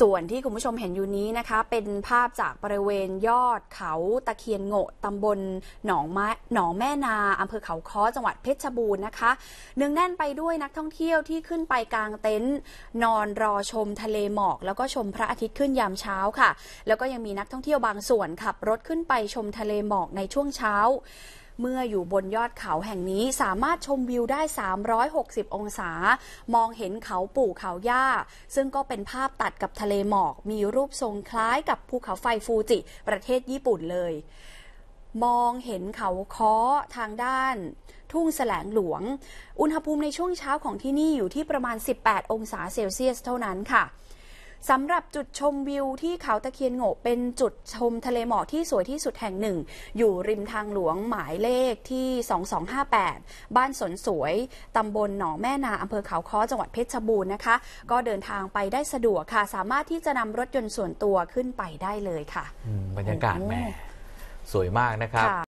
ส่วนที่คุณผู้ชมเห็นอยู่นี้นะคะ เป็นภาพจากบริเวณยอดเขา ตะเคียนโงะตาบลหนองมะหนองแม่นาอำเภอเขาค้อจังหวัดเพชรบูรณ์นะคะเนื่องแน่นไปด้วยนักท่องเที่ยวที่ขึ้นไปกลางเต็นท์นอนรอชมทะเลหมอกแล้วก็ชมพระอาทิตย์ขึ้นยามเช้าค่ะ แล้วก็ยังมีนักท่องเที่ยวบางส่วนขับรถขึ้นไปชมทะเลหมอกในช่วงเช้าเมื่ออยู่บนยอดเขาแห่งนี้สามารถชมวิวได้ 360 องศา มองเห็นเขาปู่เขาย่าซึ่งก็เป็นภาพตัดกับทะเลหมอก มีรูปทรงคล้ายกับภูเขาไฟฟูจิ ประเทศญี่ปุ่นเลย มองเห็นเขาค้อทางด้าน ทุ่งแสลงหลวง อุณหภูมิในช่วงเช้าของที่นี่อยู่ที่ประมาณ 18 องศาเซลเซียสเท่านั้นค่ะสำหรับจุดชมวิวที่เขาตะเคียนโง่เป็นจุดชมทะเลหมอกที่สวยที่สุดแห่งหนึ่ง อยู่ริมทางหลวงหมายเลขที่ 2258 บ้านสนสวย ตำบลหนองแม่นาอำเภอเขาค้อ จังหวัดเพชรบูรณ์นะคะ ก็เดินทางไปได้สะดวกค่ะ สามารถที่จะนำรถยนต์ส่วนตัวขึ้นไปได้เลยค่ะบรรยากาศแม่ สวยมากนะครับ